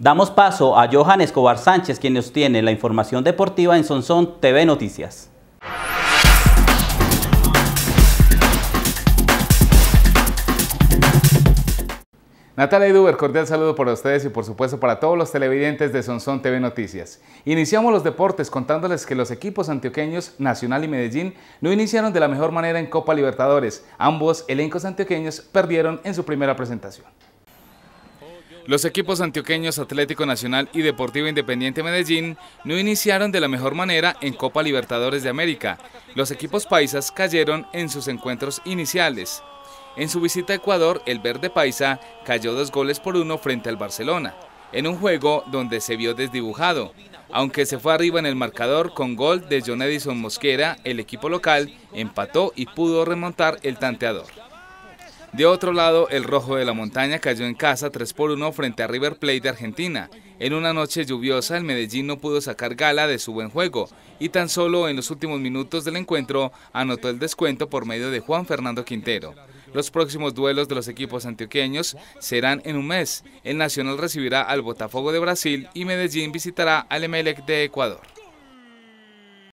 Damos paso a Johan Escobar Sánchez, quien nos tiene la información deportiva en Sonsón TV Noticias. Natalia Duber, cordial saludo para ustedes y por supuesto para todos los televidentes de Sonsón TV Noticias. Iniciamos los deportes contándoles que los equipos antioqueños Nacional y Medellín no iniciaron de la mejor manera en Copa Libertadores. Ambos elencos antioqueños perdieron en su primera presentación. Los equipos antioqueños Atlético Nacional y Deportivo Independiente Medellín no iniciaron de la mejor manera en Copa Libertadores de América. Los equipos paisas cayeron en sus encuentros iniciales. En su visita a Ecuador, el verde paisa cayó dos goles por uno frente al Barcelona, en un juego donde se vio desdibujado. Aunque se fue arriba en el marcador con gol de John Edison Mosquera, el equipo local empató y pudo remontar el tanteador. De otro lado, el Rojo de la Montaña cayó en casa 3 por 1 frente a River Plate de Argentina. En una noche lluviosa, el Medellín no pudo sacar gala de su buen juego y tan solo en los últimos minutos del encuentro anotó el descuento por medio de Juan Fernando Quintero. Los próximos duelos de los equipos antioqueños serán en un mes. El Nacional recibirá al Botafogo de Brasil y Medellín visitará al Emelec de Ecuador.